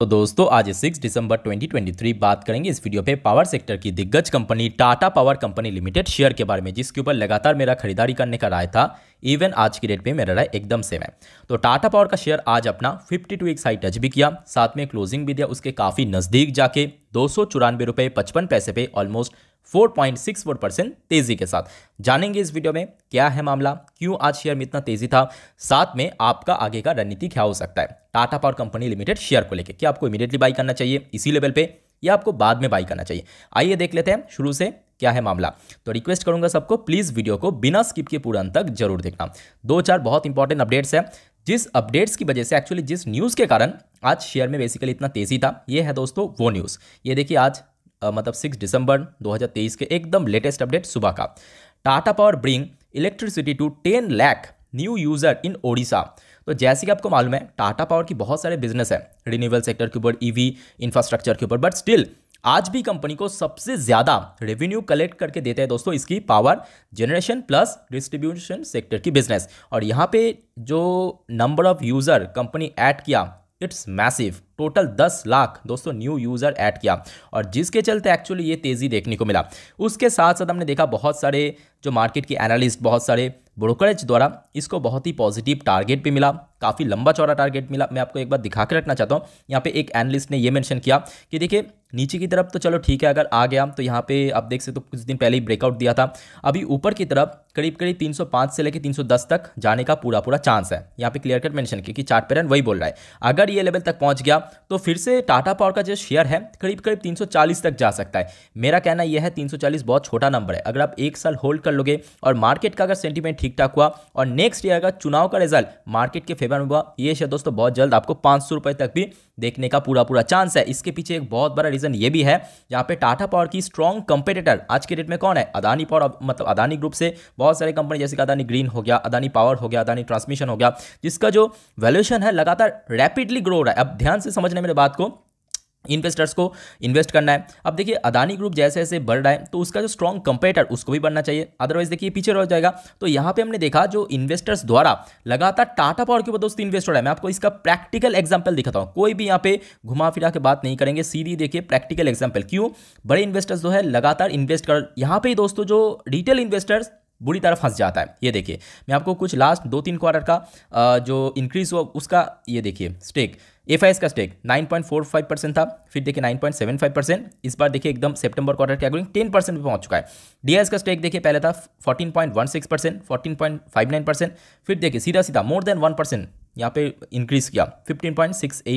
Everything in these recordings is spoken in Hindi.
तो दोस्तों आज 6 दिसंबर 2023 बात करेंगे इस वीडियो पे पावर सेक्टर की दिग्गज company Tata power company limited share के बारे में जिसके ऊपर लगातार मेरा खरीदारी करने का राय था इवन आज की डेट पे मेरा राय एकदम सेम है तो टाटा पावर का शेयर आज अपना 52 टू एक साइड टच भी किया साथ में क्लोजिंग भी दिया उसके काफ़ी नज़दीक जाके दो सौ रुपए पचपन पैसे पे ऑलमोस्ट 4.64 परसेंट तेजी के साथ जानेंगे इस वीडियो में क्या है मामला क्यों आज शेयर में इतना तेजी था साथ में आपका आगे का रणनीति क्या हो सकता है Tata power company limited share को लेकर क्या आपको इमीडिएटली बाई करना चाहिए इसी लेवल पे या आपको बाद में बाई करना चाहिए आइए देख लेते हैं शुरू से क्या है मामला तो रिक्वेस्ट करूंगा सबको प्लीज़ वीडियो को बिना स्किप के पूरा अंत तक जरूर देखना दो चार बहुत इंपॉर्टेंट अपडेट्स हैं जिस अपडेट्स की वजह से एक्चुअली जिस न्यूज़ के कारण आज शेयर में बेसिकली इतना तेज़ी था ये है दोस्तों वो न्यूज़ ये देखिए आज मतलब सिक्स दिसंबर 2023 के एकदम लेटेस्ट अपडेट सुबह का Tata power bring electricity to ten lakh new user in Odisha तो जैसे कि आपको मालूम है टाटा पावर की बहुत सारे बिजनेस है रिन्यूएबल सेक्टर के ऊपर ईवी इंफ्रास्ट्रक्चर के ऊपर बट स्टिल आज भी कंपनी को सबसे ज़्यादा रेवेन्यू कलेक्ट करके देते हैं दोस्तों इसकी power generation plus distribution sector की बिजनेस और यहाँ पे जो number of user company add किया इट्स मैसिव टोटल 10 लाख दोस्तों न्यू यूज़र ऐड किया और जिसके चलते एक्चुअली ये तेज़ी देखने को मिला उसके साथ साथ हमने देखा बहुत सारे जो मार्केट के एनालिस्ट बहुत सारे ब्रोकरेज द्वारा इसको बहुत ही पॉजिटिव टारगेट भी मिला काफ़ी लंबा चौड़ा टारगेट मिला मैं आपको एक बार दिखा के रखना चाहता हूँ यहाँ पे एक एनालिस्ट ने ये मेंशन किया कि देखिए नीचे की तरफ तो चलो ठीक है अगर आ गया तो यहाँ पे आप देख सकते हो तो कुछ दिन पहले ही ब्रेकआउट दिया था अभी ऊपर की तरफ करीब करीब 305 से लेकर 310 तक जाने का पूरा पूरा चांस है यहाँ पे क्लियर कट मेंशन किया कि चार्ट पैटर्न वही बोल रहा है अगर ये लेवल तक पहुँच गया तो फिर से टाटा पावर का जो शेयर है करीब करीब 340 तक जा सकता है मेरा कहना यह है 340 बहुत छोटा नंबर है अगर आप एक साल होल्ड कर लोगे और मार्केट का अगर सेंटीमेंट ठीक ठाक हुआ और नेक्स्ट ईयर का चुनाव का रिजल्ट मार्केट के फेवर में हुआ ये शेयर दोस्तों बहुत जल्द आपको पाँच तक भी देखने का पूरा पूरा चांस है इसके पीछे एक बहुत बड़ा रीज़न ये भी है यहाँ पे टाटा पावर की स्ट्रॉन्ग कंपेटेटर आज के डेट में कौन है अदानी पावर मतलब अदानी ग्रुप से बहुत सारे कंपनी जैसे कि अदानी ग्रीन हो गया अदानी पावर हो गया अदानी ट्रांसमिशन हो गया जिसका जो वैल्यूएशन है लगातार रैपिडली ग्रो हो रहा है अब ध्यान से समझने मेरे बात को इन्वेस्टर्स को इन्वेस्ट करना है अब देखिए अदानी ग्रुप जैसे जैसे बढ़ रहा है तो उसका जो स्ट्रॉन्ग कंपेटर उसको भी बढ़ना चाहिए अदरवाइज देखिए पीछे रह जाएगा तो यहाँ पे हमने देखा जो इन्वेस्टर्स द्वारा लगातार टाटा पावर के ऊपर दोस्तों इन्वेस्ट हो रहा है मैं आपको इसका प्रैक्टिकल एग्जाम्पल दिखाता हूँ कोई भी यहाँ पे घुमा फिरा के बात नहीं करेंगे सीधी देखिए प्रैक्टिकल एग्जाम्पल क्यों बड़े इन्वेस्टर्स जो है लगातार इन्वेस्ट कर यहाँ पे दोस्तों जो रिटेल इन्वेस्टर्स बुरी तरह फंस जाता है ये देखिए मैं आपको कुछ लास्ट दो तीन क्वार्टर का जो इंक्रीज हुआ उसका ये देखिए स्टेक एफ का स्टेक 9.45 परसेंट था फिर देखिए 9.75 परसेंट इस बार देखिए एकदम सितंबर क्वार्टर के अकॉर्डिंग 10 परसेंट भी पहुंच चुका है डी का स्टेक देखिए पहले था 14.16 परसेंट फोर्टीन परसेंट फिर देखिए सीधा सीधा मोर देन वन परसेंट यहाँ पे इंक्रीज़ किया फिफ्टीन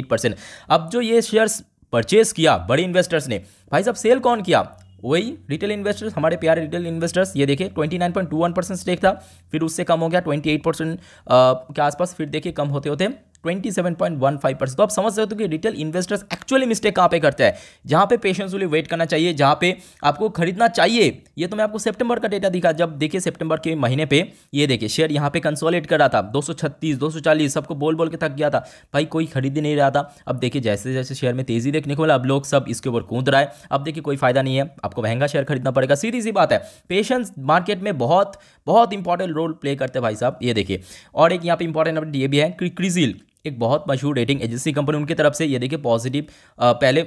परसेंट अब जो ये शेयर्स परचेज किया बड़े इन्वेस्टर्स ने भाई साहब सेल कौन किया वही रिटेल इन्वेस्टर्स हमारे प्यारे रिटेल इन्वेस्टर्स ये देखे 29.21 परसेंट स्टेक था फिर उससे कम हो गया 28 परसेंट के आसपास फिर देखिए कम होते होते 27.15 परसेंट तो आप समझ सकते हो कि रिटेल इन्वेस्टर्स एक्चुअली मिस्टेक कहाँ पे करते हैं जहाँ पे पेशेंसफुली वेट करना चाहिए जहाँ पे आपको खरीदना चाहिए ये तो मैं आपको सितंबर का डेटा दिखा जब देखिए सितंबर के महीने पे ये देखिए शेयर यहाँ पे कंसोलेट कर रहा था 236 240 सबको बोल बोल के थक गया था भाई कोई खरीद ही नहीं रहा था अब देखिए जैसे जैसे शेयर में तेजी देखने को मिला अब लोग सब इसके ऊपर कूद रहा है अब देखिए कोई फायदा नहीं है आपको महंगा शेयर खरीदना पड़ेगा सीधी सी बात है पेशेंस मार्केट में बहुत बहुत इंपॉर्टेंट रोल प्ले करते हैं भाई साहब ये देखिए और एक यहाँ पे इंपॉर्टेंट अपडेट ये भी है क्रिक्रिजिल एक बहुत मशहूर रेटिंग एजेंसी कंपनी उनकी तरफ से ये देखिए पॉजिटिव पहले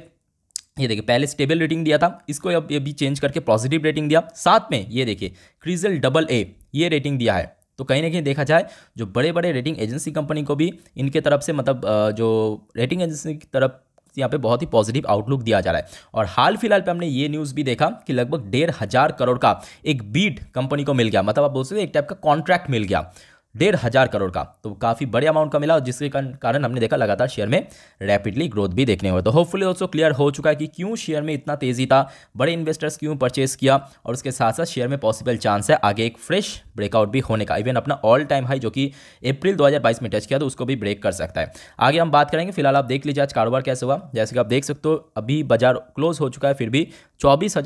ये देखिए पहले स्टेबल रेटिंग दिया था इसको अब ये भी चेंज करके पॉजिटिव रेटिंग दिया साथ में ये देखिए क्रिजल डबल ए ये रेटिंग दिया है तो कहीं ना कहीं देखा जाए जो बड़े बड़े रेटिंग एजेंसी कंपनी को भी इनके तरफ से मतलब जो रेटिंग एजेंसी की तरफ यहाँ पे बहुत ही पॉजिटिव आउटलुक दिया जा रहा है और हाल फिलहाल पे हमने ये न्यूज़ भी देखा कि लगभग डेढ़ हज़ार करोड़ का एक बीट कंपनी को मिल गया मतलब आप बोल सकते एक टाइप का कॉन्ट्रैक्ट मिल गया डेढ़ हज़ार करोड़ का तो काफ़ी बड़े अमाउंट का मिला और जिसके कारण हमने देखा लगातार शेयर में रैपिडली ग्रोथ भी देखने हुआ तो होपफुली दोस्तों क्लियर हो चुका है कि क्यों शेयर में इतना तेज़ी था बड़े इन्वेस्टर्स क्यों परचेस किया और उसके साथ साथ शेयर में पॉसिबल चांस है आगे एक फ्रेश ब्रेकआउट भी होने का इवन अपना ऑल टाइम हाई जो कि अप्रैल दो में टच किया तो उसको भी ब्रेक कर सकता है आगे हम बात करेंगे फिलहाल आप देख लीजिए आज कारोबार कैसे हुआ जैसे कि आप देख सकते हो अभी बाजार क्लोज हो चुका है फिर भी चौबीस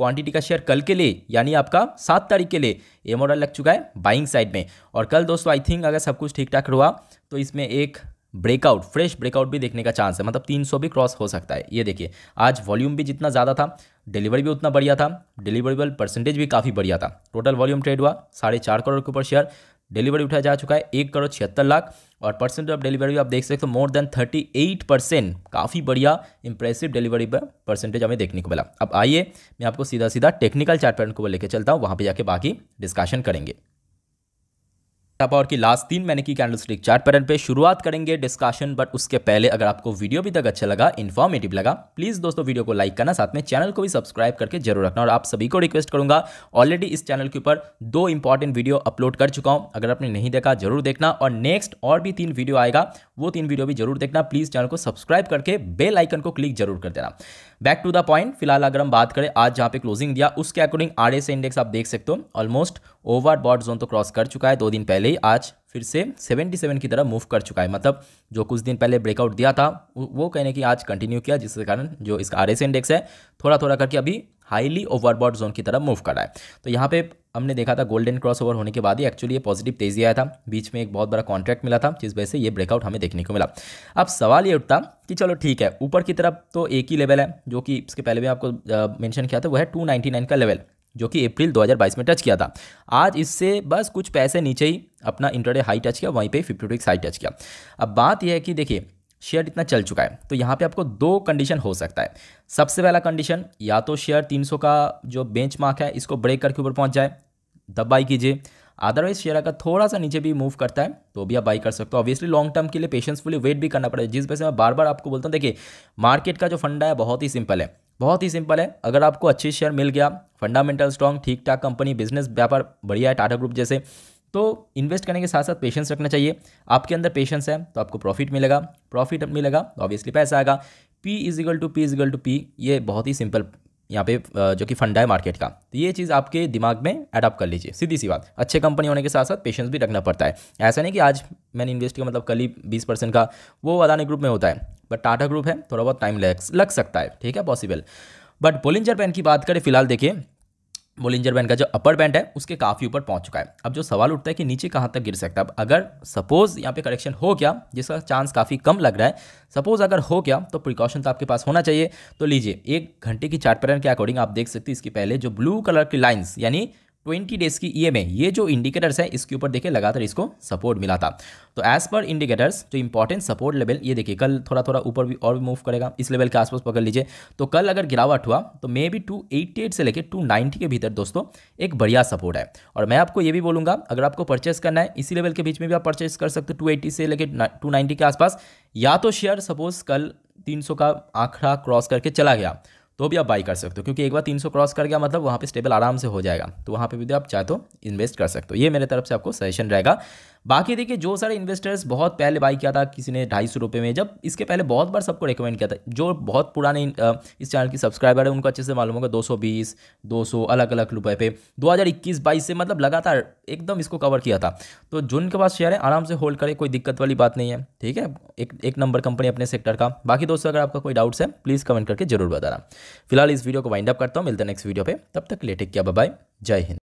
क्वांटिटी का शेयर कल के लिए यानी आपका सात तारीख के लिए ए मॉडल लग चुका है बाइंग साइड में और कल दोस्तों आई थिंक अगर सब कुछ ठीक ठाक हुआ तो इसमें एक ब्रेकआउट फ्रेश ब्रेकआउट भी देखने का चांस है मतलब 300 भी क्रॉस हो सकता है ये देखिए आज वॉल्यूम भी जितना ज़्यादा था डिलीवरी भी उतना बढ़िया था डिलीवरीबल परसेंटेज भी काफ़ी बढ़िया था टोटल वॉल्यूम ट्रेड हुआ साढ़े चार करोड़ के ऊपर शेयर डिलीवरी उठाया जा चुका है एक करोड़ छिहत्तर लाख और परसेंट ऑफ डिलीवरी आप देख सकते हो more than thirty eight percent काफ़ी बढ़िया इंप्रेसिव डिलीवरी पर परसेंटेज हमें देखने को मिला अब आइए मैं आपको सीधा सीधा टेक्निकल चार्ट पैटर्न को लेकर चलता हूँ वहाँ पर जाके बाकी डिस्कशन करेंगे पावर की लास्ट तीन महीने की कैंडल स्टिक चार्ट पैटर्न पे शुरुआत करेंगे डिस्कशन बट उसके पहले अगर आपको वीडियो भी तक अच्छा लगा इन्फॉर्मेटिव लगा प्लीज़ दोस्तों वीडियो को लाइक करना साथ में चैनल को भी सब्सक्राइब करके जरूर रखना और आप सभी को रिक्वेस्ट करूंगा ऑलरेडी इस चैनल के ऊपर दो इंपॉर्टेंट वीडियो अपलोड कर चुका हूं अगर आपने नहीं देखा जरूर देखना और नेक्स्ट और भी तीन वीडियो आएगा वो तीन वीडियो भी जरूर देखना प्लीज़ चैनल को सब्सक्राइब करके बेल आइकन को क्लिक जरूर कर देना बैक टू द पॉइंट फिलहाल अगर हम बात करें आज जहाँ पे क्लोजिंग दिया उसके अकॉर्डिंग आर इंडेक्स आप देख सकते हो ऑलमोस्ट ओवर बॉड जोन तो क्रॉस कर चुका है दो दिन पहले ही आज फिर से 77 की तरफ मूव कर चुका है मतलब जो कुछ दिन पहले ब्रेकआउट दिया था वो कहने की आज कंटिन्यू किया जिसके कारण जो इसका आर इंडेक्स है थोड़ा थोड़ा करके अभी हाईली ओवरबॉड जोन की तरफ मूव कर रहा है तो यहाँ पे हमने देखा था गोल्डन क्रॉस ओवर होने के बाद ही एक्चुअली ये पॉजिटिव तेजी आया था बीच में एक बहुत बड़ा कॉन्ट्रैक्ट मिला था जिस वजह से ये ब्रेकआउट हमें देखने को मिला अब सवाल ये उठता कि चलो ठीक है ऊपर की तरफ तो एक ही लेवल है जो कि इसके पहले भी आपको मैंशन किया था वो है टू का लेवल जो कि अप्रैल 2022 में टच किया था आज इससे बस कुछ पैसे नीचे ही अपना इंटरडे हाई टच किया वहीं पे टू हाई टच किया अब बात यह है कि देखिए शेयर इतना चल चुका है तो यहाँ पे आपको दो कंडीशन हो सकता है सबसे पहला कंडीशन या तो शेयर 300 का जो बेंच है इसको ब्रेक करके ऊपर पहुँच जाए तब बाई कीजिए अदरवाइज शेयर अगर थोड़ा सा नीचे भी मूव करता है तो भी आप बाई कर सकते हो ऑब्वियसली लॉन्ग टर्म के लिए पेशेंसफुली वेट भी करना पड़ेगा जिस वजह से मैं बार बार आपको बोलता हूँ देखिए मार्केट का जो फंडा है बहुत ही सिंपल है बहुत ही सिंपल है अगर आपको अच्छे शेयर मिल गया फंडामेंटल स्ट्रॉन्ग ठीक ठाक कंपनी बिजनेस व्यापार बढ़िया है टाटा ग्रुप जैसे तो इन्वेस्ट करने के साथ साथ पेशेंस रखना चाहिए आपके अंदर पेशेंस है तो आपको प्रॉफिट मिलेगा प्रॉफिट मिलेगा तो ऑब्वियसली पैसा आएगा P equal to P equal to P ये बहुत ही सिंपल यहाँ पे जो कि फंडा है मार्केट का तो ये चीज़ आपके दिमाग में अडॉप्ट कर लीजिए सीधी सी बात अच्छे कंपनी होने के साथ साथ पेशेंस भी रखना पड़ता है ऐसा नहीं कि आज मैंने इन्वेस्ट किया मतलब कल ही बीस परसेंट का वो अदानी ग्रुप में होता है बट टाटा ग्रुप है थोड़ा बहुत टाइम लग, लग सकता है ठीक है पॉसिबल बट बोलिंजर पेन की बात करें फिलहाल देखिए बोलिंजर बैंड का जो अपर बैंड है उसके काफ़ी ऊपर पहुंच चुका है अब जो सवाल उठता है कि नीचे कहाँ तक गिर सकता है अब अगर सपोज़ यहाँ पे करेक्शन हो गया जिसका चांस काफ़ी कम लग रहा है सपोज़ अगर हो गया तो प्रिकॉशन तो आपके पास होना चाहिए तो लीजिए एक घंटे की चार्ट पैटर्न के अकॉर्डिंग आप देख सकते हैं इसके पहले जो ब्लू कलर की लाइन्स यानी ट्वेंटी डेज की ई e ये जो इंडिकेटर्स है इसके ऊपर देखिए लगातार इसको सपोर्ट मिला था तो एज पर इंडिकेटर्स जो इंपॉर्टेंट सपोर्ट लेवल ये देखिए कल थोड़ा थोड़ा ऊपर भी और भी मूव करेगा इस लेवल के आसपास पकड़ लीजिए तो कल अगर गिरावट हुआ तो मे बी टू से लेकर टू के भीतर दोस्तों एक बढ़िया सपोर्ट है और मैं आपको ये भी बोलूँगा अगर आपको परचेस करना है इसी लेवल के बीच में भी आप परचेस कर सकते हो टू से लेकर टू के आसपास या तो शेयर सपोज कल तीन का आंकड़ा क्रॉस करके चला गया तो भी आप बाई कर सकते हो क्योंकि एक बार 300 क्रॉस कर गया मतलब वहाँ पे स्टेबल आराम से हो जाएगा तो वहाँ पे भी आप चाहे तो इन्वेस्ट कर सकते हो ये मेरे तरफ से आपको सजेशन रहेगा बाकी देखिए जो सारे इन्वेस्टर्स बहुत पहले बाई किया था किसी ने ढाई सौ रुपये में जब इसके पहले बहुत बार सबको रिकमेंड किया था जो बहुत पुराने इस चैनल के सब्सक्राइबर है उनको अच्छे से मालूम होगा दो सौ बीस दो सौ अलग अलग रुपये पे दो हज़ार इक्कीस बाईस से मतलब लगातार एकदम इसको कवर किया था तो जून के पास शेयर है आराम से होल्ड करें कोई दिक्कत वाली बात नहीं है ठीक है एक एक नंबर कंपनी अपने सेक्टर का बाकी दोस्तों अगर आपका कोई डाउट्स है प्लीज़ कमेंट करके जरूर बताना फिलहाल इस वीडियो को वाइंड अप करता हूँ मिलता है नेक्स्ट वीडियो पर तब तक लेटेक किया बाय जय हिंद